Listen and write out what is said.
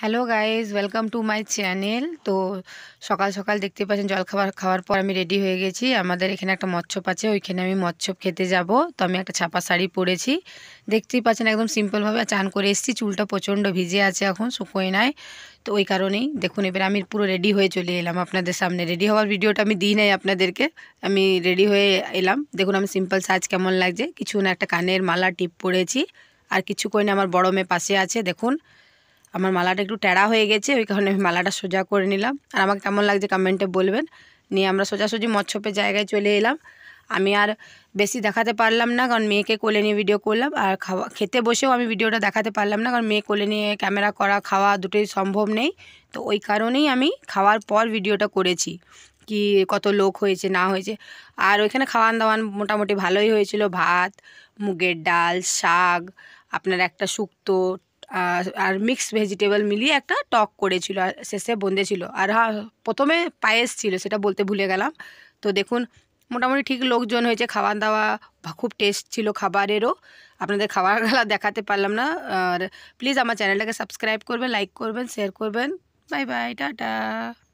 hello guys welcome to my channel তো সকাল সকাল দেখতে পাচ্ছেন জলখাবার খাওয়ার পর আমি রেডি হয়ে গেছি আমাদের এখানে একটা মৎস্যপ আছে ওইখানে আমি মৎস্যপ খেতে যাব তো আমি একটা ছাপা শাড়ি পরেছি দেখতেই পাচ্ছেন একদম সিম্পলভাবে চান করে এসেছি চুলটা প্রচণ্ড ভিজে আছে এখন শুকোয় নাই তো ওই কারণেই দেখুন এবার আমি পুরো রেডি হয়ে চলে এলাম আপনাদের সামনে রেডি হওয়ার ভিডিওটা আমি দিই নাই আপনাদেরকে আমি রেডি হয়ে এলাম দেখুন আমি সিম্পল সাজ কেমন লাগছে কিছু না একটা কানের মালা টিপ পরেছি আর কিছুক্ষণ আমার বড় মেয়ে পাশে আছে দেখুন আমার মালাটা একটু ট্যাড়া হয়ে গেছে ওই কারণে আমি মালাটা সোজা করে নিলাম আর আমাকে কেমন লাগছে কমেন্টে বলবেন নিয়ে আমরা সোজাসুজি মৎস্যপের জায়গায় চলে এলাম আমি আর বেশি দেখাতে পারলাম না কারণ মেয়েকে কোলে নিয়ে ভিডিও করলাম আর খাওয়া খেতে বসেও আমি ভিডিওটা দেখাতে পারলাম না কারণ মেয়ে কোলে নিয়ে ক্যামেরা করা খাওয়া দুটোই সম্ভব নেই তো ওই কারণেই আমি খাওয়ার পর ভিডিওটা করেছি কি কত লোক হয়েছে না হয়েছে আর ওইখানে খাওয়ান দাওয়ান মোটামুটি ভালোই হয়েছিল ভাত মুগের ডাল শাক আপনার একটা শুক্তো আর মিক্সড ভেজিটেবল মিলিয়ে একটা টক করেছিল আর শেষে বন্দে ছিল আর হ্যাঁ প্রথমে পায়েস ছিল সেটা বলতে ভুলে গেলাম তো দেখুন মোটামুটি ঠিক লোকজন হয়েছে খাওয়া দাওয়া খুব টেস্ট ছিল খাবারেরও আপনাদের খাবার গালা দেখাতে পারলাম না আর প্লিজ আমার চ্যানেলটাকে সাবস্ক্রাইব করবেন লাইক করবেন শেয়ার করবেন বাই বাই টাটা